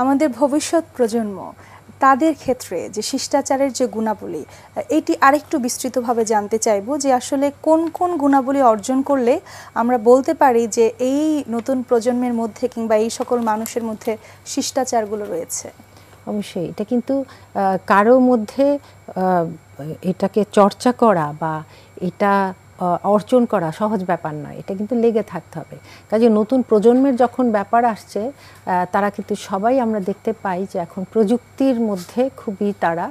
আমাদের ভবিষ্যৎ প্রজন্ম তাদের ক্ষেত্রে যে শিষ্টাচারের যে গুণাবলী এটি আরেকটু বিস্তৃতভাবে জানতে চাইব যে আসলে কোন কোন গুণাবলী অর্জন করলে আমরা বলতে পারি যে এই নতুন প্রজন্মের মধ্যে কিংবা এই সকল মানুষের মধ্যে শিষ্টাচারগুলো রয়েছে অবশ্যই এটা কিন্তু কারো মধ্যে এটাকে চর্চা করা বা এটা অর্জন করা সহজ ব্যাপার নয় এটা কিন্তু লেগে থাকতে হবে কাজে নতুন প্রজন্মের যখন ব্যাপার আসছে তারা কিন্তু সবাই আমরা দেখতে পাই যে এখন প্রযুক্তির মধ্যে খুবই তারা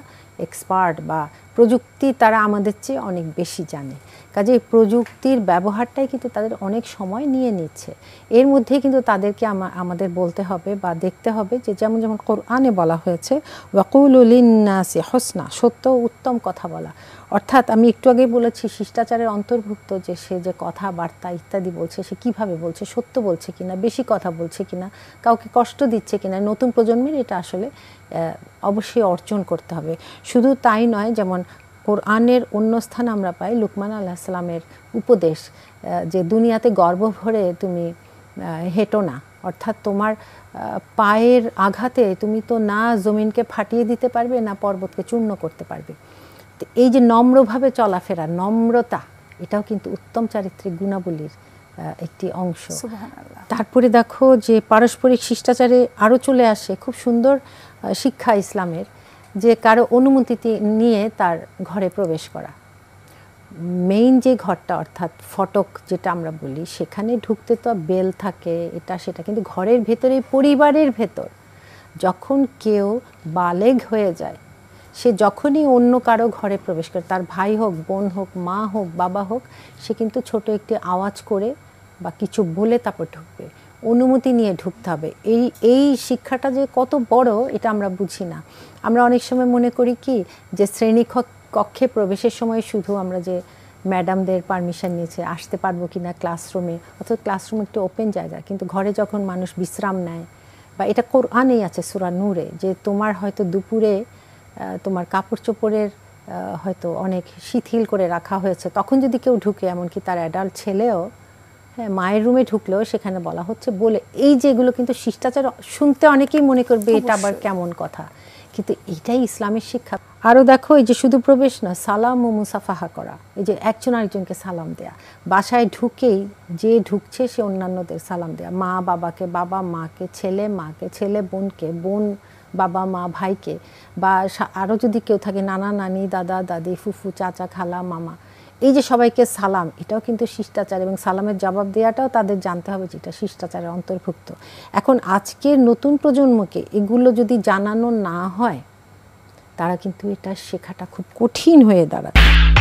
এক্সপার্ট বা প্রযুক্তি তারা আমাদের চেয়ে অনেক বেশি জানে কাজে প্রযুক্তির ব্যবহারটাই কিন্তু তাদের অনেক সময় নিয়ে নিচ্ছে এর মধ্যে কিন্তু তাদেরকে আমাদের বলতে হবে বা দেখতে হবে যে যেমন যেমন কোরআনে বলা হয়েছে ওয়াকুলিনাসি হোসনা সত্য উত্তম কথা বলা অর্থাৎ আমি একটু আগে বলেছি শিষ্টাচারের অন্তর্ভুক্ত যে সে যে কথাবার্তা ইত্যাদি বলছে সে কিভাবে বলছে সত্য বলছে কিনা বেশি কথা বলছে কিনা কাউকে কষ্ট দিচ্ছে কিনা নতুন প্রজন্মের এটা আসলে অবশ্যই অর্জন করতে হবে শুধু তাই নয় যেমন কোরআনের অন্য স্থান আমরা পাই লুকমান আল্লাহ সালামের উপদেশ যে দুনিয়াতে গর্ব ভরে তুমি হেঁটো না অর্থাৎ তোমার পায়ের আঘাতে তুমি তো না জমিনকে ফাটিয়ে দিতে পারবে না পর্বতকে চূর্ণ করতে পারবে তো এই যে নম্রভাবে চলাফেরা নম্রতা এটাও কিন্তু উত্তম চারিত্রিক গুণাবলীর একটি অংশ তারপরে দেখো যে পারস্পরিক শিষ্টাচারে আরও চলে আসে খুব সুন্দর শিক্ষা ইসলামের যে কারো অনুমতি নিয়ে তার ঘরে প্রবেশ করা মেইন যে ঘরটা অর্থাৎ ফটক যেটা আমরা বলি সেখানে ঢুকতে তো বেল থাকে এটা সেটা কিন্তু ঘরের ভেতরে পরিবারের ভেতর যখন কেউ বালেগ হয়ে যায় সে যখনই অন্য কারো ঘরে প্রবেশ করে তার ভাই হোক বোন হোক মা হোক বাবা হোক সে কিন্তু ছোট একটি আওয়াজ করে বা কিছু বলে তারপর ঢুকবে অনুমতি নিয়ে ঢুকতে হবে এই এই শিক্ষাটা যে কত বড় এটা আমরা বুঝি না আমরা অনেক সময় মনে করি কি যে শ্রেণী কক্ষে প্রবেশের সময় শুধু আমরা যে ম্যাডামদের পারমিশন নিয়েছে আসতে পারবো কি না ক্লাসরুমে অথবা ক্লাসরুম একটি ওপেন জায়গা কিন্তু ঘরে যখন মানুষ বিশ্রাম নেয় বা এটা কোরআনেই আছে সুরা নূরে যে তোমার হয়তো দুপুরে তোমার কাপড় চোপড়ের হয়তো অনেক শিথিল করে রাখা হয়েছে তখন যদি কেউ ঢুকে এমনকি তার অ্যাডাল্ট ছেলেও হ্যাঁ মায়ের রুমে ঢুকলেও সেখানে বলা হচ্ছে বলে এই যেগুলো কিন্তু শিষ্টাচার শুনতে অনেকেই মনে করবে এটা আবার কেমন কথা কিন্তু এটাই ইসলামের শিক্ষা আরও দেখো এই যে শুধু প্রবেশ না সালাম ও মুসাফাহা করা এই যে একজন আরেকজনকে সালাম দেয়া বাসায় ঢুকেই যে ঢুকছে সে অন্যান্যদের সালাম দেয়া মা বাবাকে বাবা মাকে ছেলে মাকে ছেলে বোনকে বোন বাবা মা ভাইকে বা আরও যদি কেউ থাকে নানা নানি দাদা দাদি ফুফু চাচা খালা মামা এই যে সবাইকে সালাম এটাও কিন্তু শিষ্টাচার এবং সালামের জবাব দেওয়াটাও তাদের জানতে হবে যেটা শিষ্টাচারের অন্তর্ভুক্ত এখন আজকের নতুন প্রজন্মকে এগুলো যদি জানানো না হয় তারা কিন্তু এটা শেখাটা খুব কঠিন হয়ে দাঁড়ায়